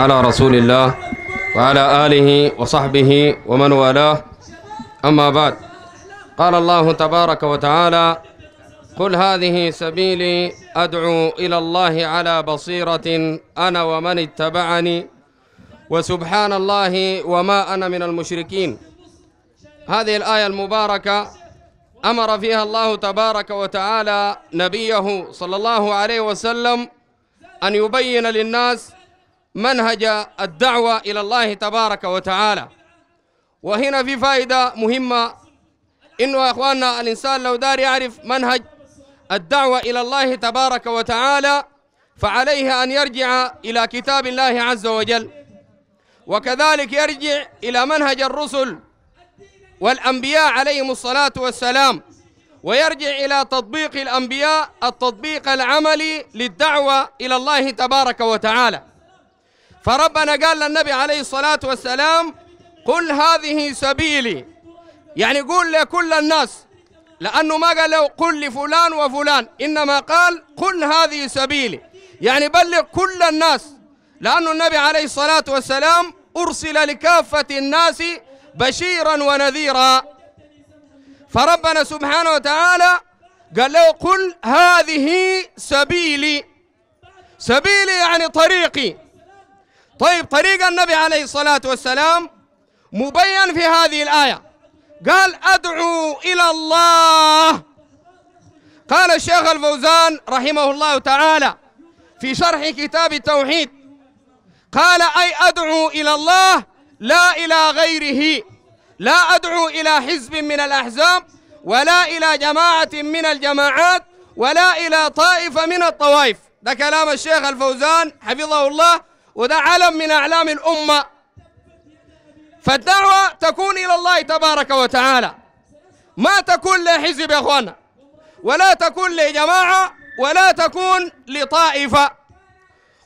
على رسول الله وعلى آله وصحبه ومن والاه أما بعد قال الله تبارك وتعالى قل هذه سبيلي أدعو إلى الله على بصيرة أنا ومن اتبعني وسبحان الله وما أنا من المشركين هذه الآية المباركة أمر فيها الله تبارك وتعالى نبيه صلى الله عليه وسلم أن يبين للناس منهج الدعوة إلى الله تبارك وتعالى وهنا في فائدة مهمة إنه يا أخواننا الإنسان لو دار يعرف منهج الدعوة إلى الله تبارك وتعالى فعليه أن يرجع إلى كتاب الله عز وجل وكذلك يرجع إلى منهج الرسل والأنبياء عليهم الصلاة والسلام ويرجع إلى تطبيق الأنبياء التطبيق العملي للدعوة إلى الله تبارك وتعالى فربنا قال للنبي عليه الصلاة والسلام قل هذه سبيلي يعني قول لكل الناس لأنه ما قال له قل لفلان وفلان إنما قال قل هذه سبيلي يعني بلغ كل الناس لأن النبي عليه الصلاة والسلام أرسل لكافة الناس بشيرا ونذيرا فربنا سبحانه وتعالى قال له قل هذه سبيلي سبيلي يعني طريقي طيب طريق النبي عليه الصلاة والسلام مبين في هذه الآية قال أدعو إلى الله قال الشيخ الفوزان رحمه الله تعالى في شرح كتاب التوحيد قال أي أدعو إلى الله لا إلى غيره لا أدعو إلى حزب من الأحزاب ولا إلى جماعة من الجماعات ولا إلى طائفة من الطوائف ده كلام الشيخ الفوزان حفظه الله وده علم من أعلام الأمة فالدعوة تكون إلى الله تبارك وتعالى ما تكون لحزب يا أخوانا ولا تكون لجماعة ولا تكون لطائفة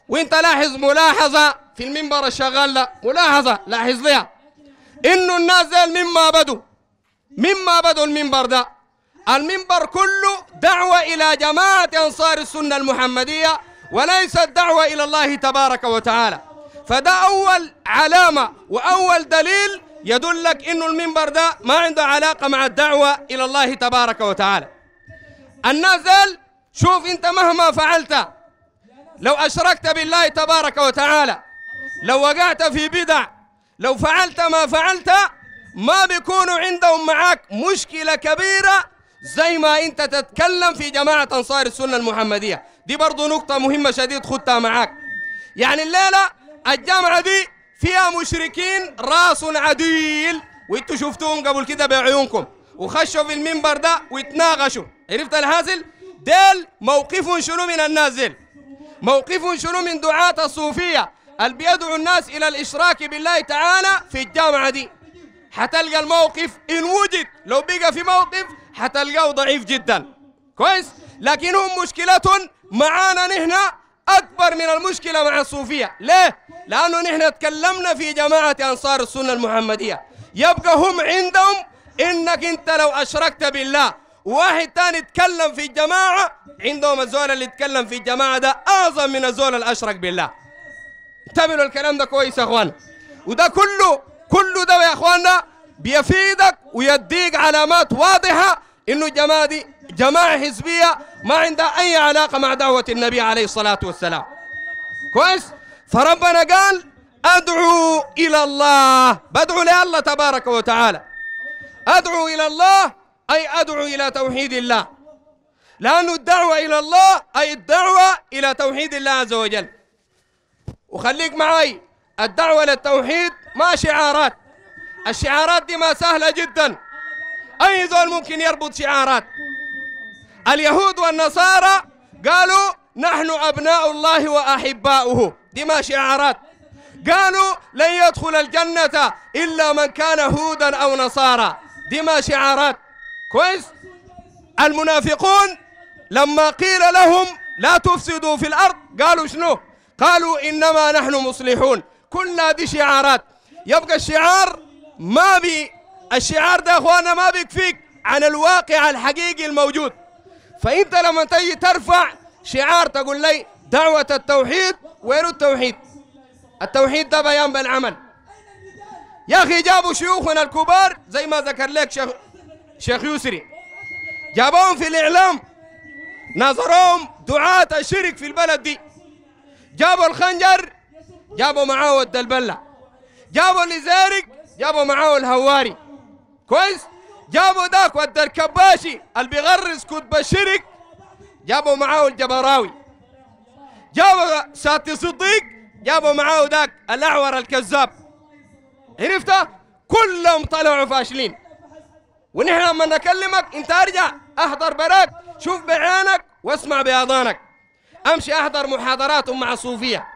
وانت لاحظ ملاحظة في المنبر الشغال ده ملاحظة لاحظ لها إنه الناس ديل مما بدوا مما بدوا المنبر ده المنبر كله دعوة إلى جماعة أنصار السنة المحمدية وليست دعوة إلى الله تبارك وتعالى فده أول علامة وأول دليل يدلك أن المنبر ده ما عنده علاقة مع الدعوة إلى الله تبارك وتعالى النازل شوف أنت مهما فعلت لو أشركت بالله تبارك وتعالى لو وقعت في بدع لو فعلت ما فعلت ما بيكونوا عندهم معاك مشكلة كبيرة زي ما انت تتكلم في جماعة انصار السنة المحمدية دي برضو نقطة مهمة شديد خدتها معاك يعني الليلة الجامعة دي فيها مشركين راس عديل وانتوا شفتوهم قبل كده بعيونكم وخشوا في المنبر ده ويتناقشوا عرفت الهازل ديل موقف شنو من النازل موقف شنو من دعاة الصوفية اللي بيدعو الناس إلى الإشراك بالله تعالى في الجامعة دي حتلقى الموقف إن وجد لو بقى في موقف حتلقاه ضعيف جدا كويس لكن هم مشكلتهم معانا نحن أكبر من المشكلة مع الصوفية ليه؟ لأنه نحن تكلمنا في جماعة أنصار السنة المحمدية يبقى هم عندهم إنك أنت لو أشركت بالله واحد تاني يتكلم في الجماعة عندهم الزول اللي يتكلم في الجماعة ده أعظم من الزول اللي أشرك بالله انتبهوا الكلام ده كويس يا أخوان وده كله كله ده يا أخواننا بيفيدك ويديك علامات واضحة إنه جماعة دي جماعة حزبية ما عندها أي علاقة مع دعوة النبي عليه الصلاة والسلام كويس فربنا قال أدعو إلى الله بدعو لله تبارك وتعالى أدعو إلى الله أي أدعو إلى توحيد الله لأن الدعوة إلى الله أي الدعوة إلى توحيد الله عز وجل وخليك معي الدعوة للتوحيد ما شعارات الشعارات دي ما سهلة جدا أي زول ممكن يربط شعارات اليهود والنصارى قالوا نحن أبناء الله وأحباؤه دي ما شعارات قالوا لن يدخل الجنة إلا من كان هودا أو نصارى دي ما شعارات كويس المنافقون لما قيل لهم لا تفسدوا في الأرض قالوا شنو قالوا إنما نحن مصلحون كلنا دي شعارات يبقى الشعار ما بي الشعار ده يا اخوانا ما بيكفيك عن الواقع الحقيقي الموجود فانت لما تجي ترفع شعار تقول لي دعوة التوحيد وين التوحيد التوحيد ده بيان بالعمل يا اخي جابوا شيوخنا الكبار زي ما ذكر لك شيخ شيخ يسري جابوهم في الاعلام ناظروهم دعاة الشرك في البلد دي جابوا الخنجر جابوا معاه ود البلة جابوا اللي زارق جابوا معاه الهواري كويس جابوا ذاك ود الكباشي اللي بيغرز كتب الشرك جابوا معاه الجبراوي جابوا ساتي صديق جابوا معاه ذاك الاعور الكذاب عرفته كلهم طلعوا فاشلين ونحن لما نكلمك انت ارجع احضر براك شوف بعينك واسمع باذانك امشي احضر محاضرات مع الصوفيه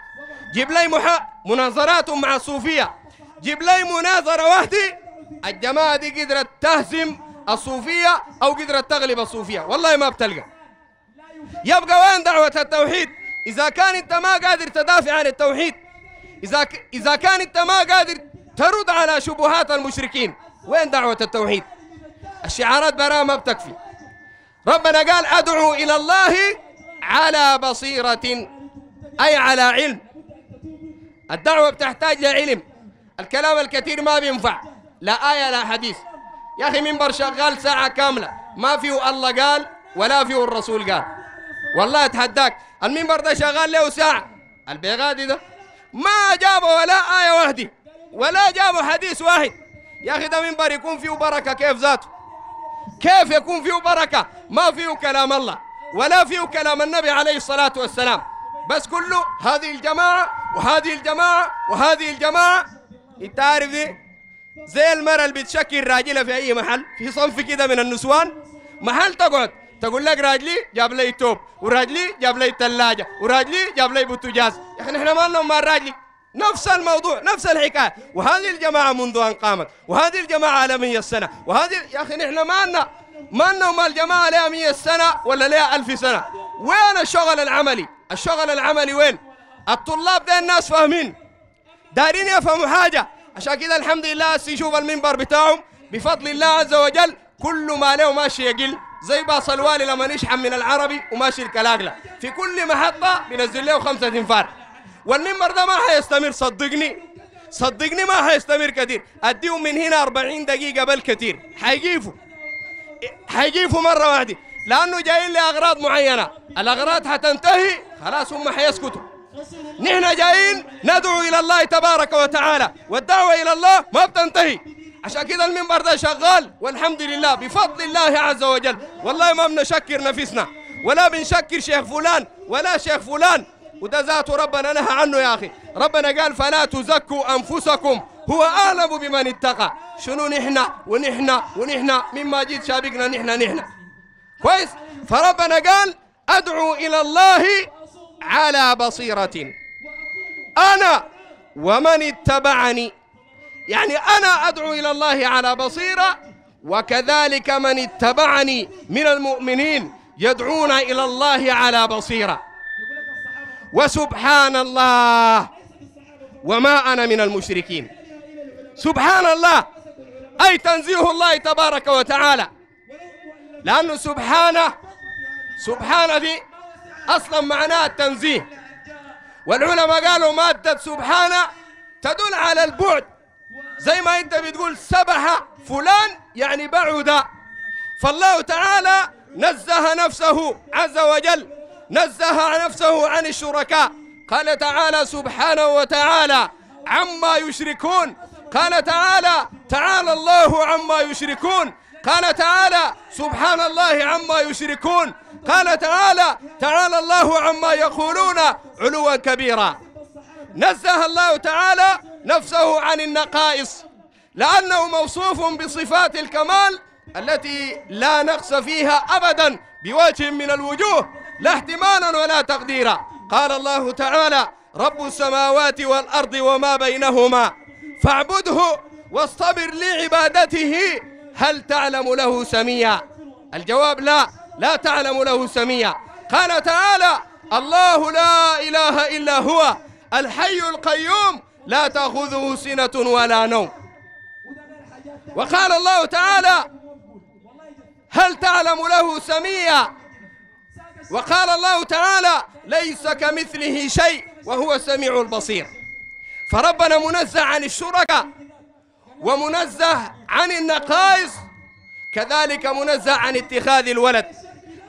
جيب لي محا... مناظرات مع الصوفيه جيب لي مناظرة واحدة الجماعة دي قدرت تهزم الصوفية أو قدرت تغلب الصوفية والله ما بتلقى يبقى وين دعوة التوحيد إذا كان أنت ما قادر تدافع عن التوحيد إذا إذا كان أنت ما قادر ترد على شبهات المشركين وين دعوة التوحيد الشعارات براها ما بتكفي ربنا قال أدعو إلى الله على بصيرة أي على علم الدعوة بتحتاج لعلم الكلام الكثير ما بينفع لا آية لا حديث يا أخي منبر شغال ساعة كاملة ما فيه الله قال ولا فيه الرسول قال والله أتحداك المنبر ده شغال له ساعة البيغادي ده ما جابوا ولا آية واحدة ولا جابوا حديث واحد يا أخي ده منبر يكون فيه بركة كيف ذاته كيف يكون فيه بركة ما فيه كلام الله ولا فيه كلام النبي عليه الصلاة والسلام بس كله هذه الجماعة وهذه الجماعة وهذه الجماعة انت عارف دي زي المرأة اللي بتشكل راجلها في أي محل في صنف كده من النسوان محل تقعد تقول لك راجلي جاب لي توب وراجلي جاب لي ثلاجة وراجلي جاب لي بوتجاز يا أخي نحن مالنا مع راجلي نفس الموضوع نفس الحكاية وهذه الجماعة منذ أن قامت وهذه الجماعة 100 سنة وهذه يا أخي نحن مالنا مالنا ومال الجماعة لها 100 سنة ولا لها 1000 سنة وين الشغل العملي الشغل العملي وين الطلاب ده الناس فاهمين دارين يفهموا حاجة عشان كده الحمد لله يشوف المنبر بتاعهم بفضل الله عز وجل كل ما له ماشي يقل زي باص الوالي لما يشحن من العربي وماشي الكلاقلة في كل محطة بنزل له خمسة انفار والمنبر ده ما حيستمر صدقني صدقني ما حيستمر كثير اديهم من هنا 40 دقيقة بل كثير حيجيفوا حيجيفوا مرة واحدة لأنه جايين لأغراض معينة الأغراض حتنتهي خلاص هم حيسكتوا نحن جايين ندعو إلى الله تبارك وتعالى والدعوة إلى الله ما بتنتهي عشان كده المنبر ده شغال والحمد لله بفضل الله عز وجل والله ما بنشكر نفسنا ولا بنشكر شيخ فلان ولا شيخ فلان وده ذاته ربنا نهى عنه يا أخي ربنا قال فلا تزكوا أنفسكم هو أعلم بمن اتقى شنو نحن ونحن ونحن مما جيت شابقنا نحن نحن كويس فربنا قال أدعو إلى الله على بصيرة أنا ومن اتبعني يعني أنا أدعو إلى الله على بصيرة وكذلك من اتبعني من المؤمنين يدعون إلى الله على بصيرة وسبحان الله وما أنا من المشركين سبحان الله أي تنزيه الله تبارك وتعالى لأنه سبحانه سبحانه أصلا معناها التنزيه والعلماء قالوا مادة سبحانه تدل على البعد زي ما أنت بتقول سبح فلان يعني بعد فالله تعالى نزه نفسه عز وجل نزه نفسه عن الشركاء قال تعالى سبحانه وتعالى عما يشركون قال تعالى تعالى الله عما يشركون قال تعالى سبحان الله عما يشركون قال تعالى تعالى الله عما يقولون علوا كبيرا نزه الله تعالى نفسه عن النقائص لأنه موصوف بصفات الكمال التي لا نقص فيها أبدا بوجه من الوجوه لا احتمالا ولا تقديرا قال الله تعالى رب السماوات والأرض وما بينهما فاعبده واصطبر لعبادته هل تعلم له سميا الجواب لا لا تعلم له سميا قال تعالى الله لا إله إلا هو الحي القيوم لا تأخذه سنة ولا نوم وقال الله تعالى هل تعلم له سميا وقال الله تعالى ليس كمثله شيء وهو السميع البصير فربنا منزه عن الشركاء ومنزه عن النقائص كذلك منزه عن اتخاذ الولد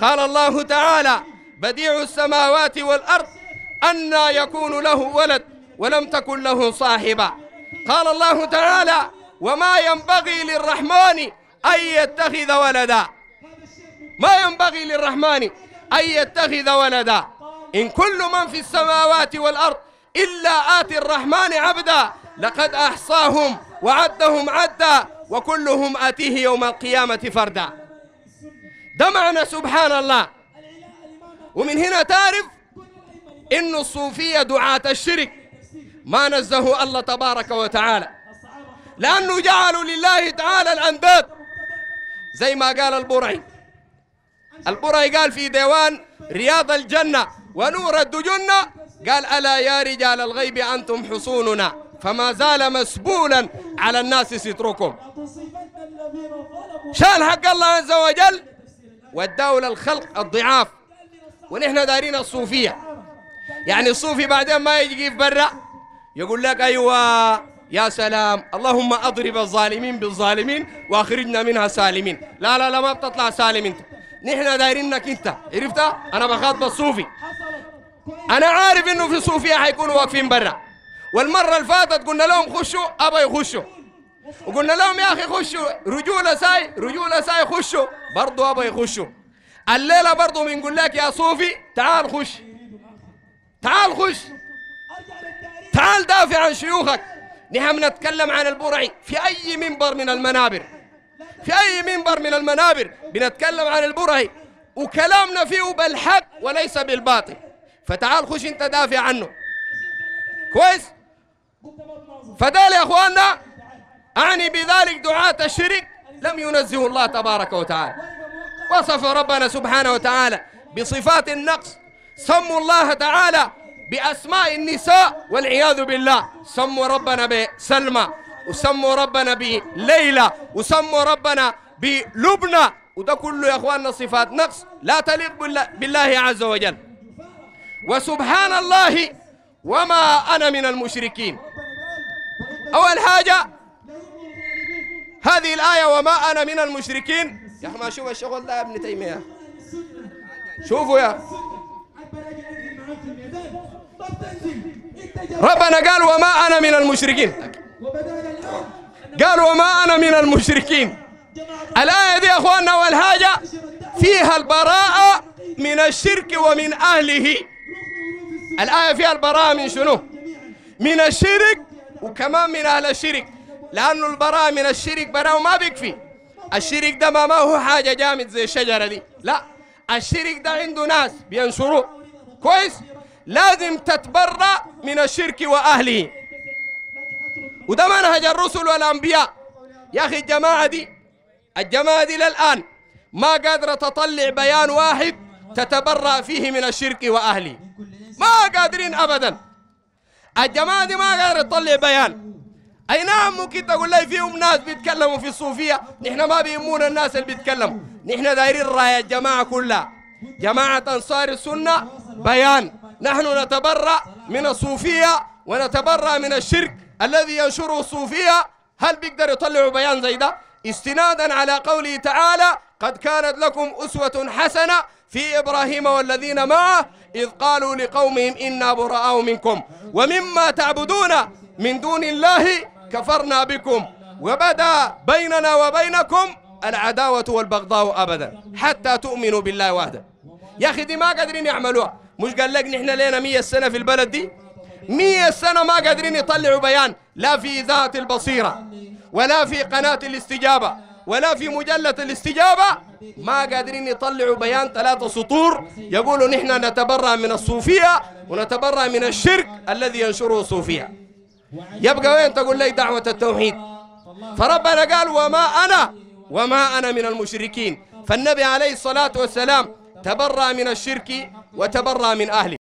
قال الله تعالى بديع السماوات والأرض أنى يكون له ولد ولم تكن له صاحبة قال الله تعالى وما ينبغي للرحمن أن يتخذ ولدا ما ينبغي للرحمن أن يتخذ ولدا إن كل من في السماوات والأرض إلا آتي الرحمن عبدا لقد أحصاهم وعدهم عدا وكلهم آتيه يوم القيامة فردا ده معنى سبحان الله ومن هنا تعرف إن الصوفية دعاة الشرك ما نزه الله تبارك وتعالى لأنه جعلوا لله تعالى الأنداد زي ما قال البرعي البرعي قال في ديوان رياض الجنة ونور الدجنة قال ألا يا رجال الغيب أنتم حصوننا فما زال مسبولا على الناس ستركم شال حق الله عز وجل والدولة الخلق الضعاف ونحن دارين الصوفية يعني الصوفي بعدين ما يجي في برا يقول لك أيوة يا سلام اللهم أضرب الظالمين بالظالمين وأخرجنا منها سالمين لا لا لا ما بتطلع سالم انت نحن دايرينك انت عرفتها انا بخاطب الصوفي انا عارف انه في صوفية حيكونوا واقفين برا والمرة اللي فاتت قلنا لهم خشوا أبا يخشوا وقلنا لهم يا أخي خشوا رجولة ساي رجولة ساي خشوا برضو أبا يخشوا الليلة برضو بنقول لك يا صوفي تعال خش تعال خش تعال دافع عن شيوخك نحن بنتكلم عن البرعي في أي منبر من المنابر في أي منبر من المنابر بنتكلم عن البرعي وكلامنا فيه بالحق وليس بالباطل فتعال خش انت دافع عنه كويس فدال يا أخواننا أعني بذلك دعاة الشرك لم ينزه الله تبارك وتعالى وصف ربنا سبحانه وتعالى بصفات النقص سموا الله تعالى بأسماء النساء والعياذ بالله سموا ربنا بسلمى وسموا ربنا بليلى وسموا ربنا بلبنى وده كله يا اخواننا صفات نقص لا تليق بالله عز وجل وسبحان الله وما أنا من المشركين أول حاجة هذه الآية وما أنا من المشركين يا أخي ما شوف الشغل ده يا ابن تيمية شوفوا يا ربنا قال وما أنا من المشركين قال وما أنا من المشركين الآية دي يا أخواننا أول حاجة فيها البراءة من الشرك ومن أهله الآية فيها البراءة من شنو من الشرك وكمان من أهل الشرك لأنه البراءة من الشرك براءة ما بيكفي الشرك ده ما, ما هو حاجة جامد زي الشجرة دي لا الشرك ده عنده ناس بينشروه كويس لازم تتبرأ من الشرك وأهله وده منهج الرسل والأنبياء يا أخي الجماعة دي الجماعة دي للآن ما قادرة تطلع بيان واحد تتبرأ فيه من الشرك وأهله ما قادرين أبدا الجماعة دي ما قادرة تطلع بيان أي نعم ممكن تقول لي فيهم ناس بيتكلموا في الصوفية نحن ما بيهمونا الناس اللي بيتكلموا نحن دايرين راية الجماعة كلها جماعة أنصار السنة بيان نحن نتبرأ من الصوفية ونتبرأ من الشرك الذي ينشره الصوفية هل بيقدر يطلعوا بيان زي ده استنادا على قوله تعالى قد كانت لكم أسوة حسنة في إبراهيم والذين معه إذ قالوا لقومهم إنا براء منكم ومما تعبدون من دون الله كفرنا بكم وبدا بيننا وبينكم العداوة والبغضاء أبدا حتى تؤمنوا بالله وحده يا أخي دي ما قادرين يعملوها مش قال لك نحن لينا مية سنة في البلد دي مية سنة ما قادرين يطلعوا بيان لا في إذاعة البصيرة ولا في قناة الاستجابة ولا في مجلة الاستجابة ما قادرين يطلعوا بيان ثلاثة سطور يقولوا نحن نتبرأ من الصوفية ونتبرأ من الشرك الذي ينشره الصوفية يبقى وين تقول لي دعوة التوحيد فربنا قال وما أنا وما أنا من المشركين فالنبي عليه الصلاة والسلام تبرأ من الشرك وتبرأ من أهله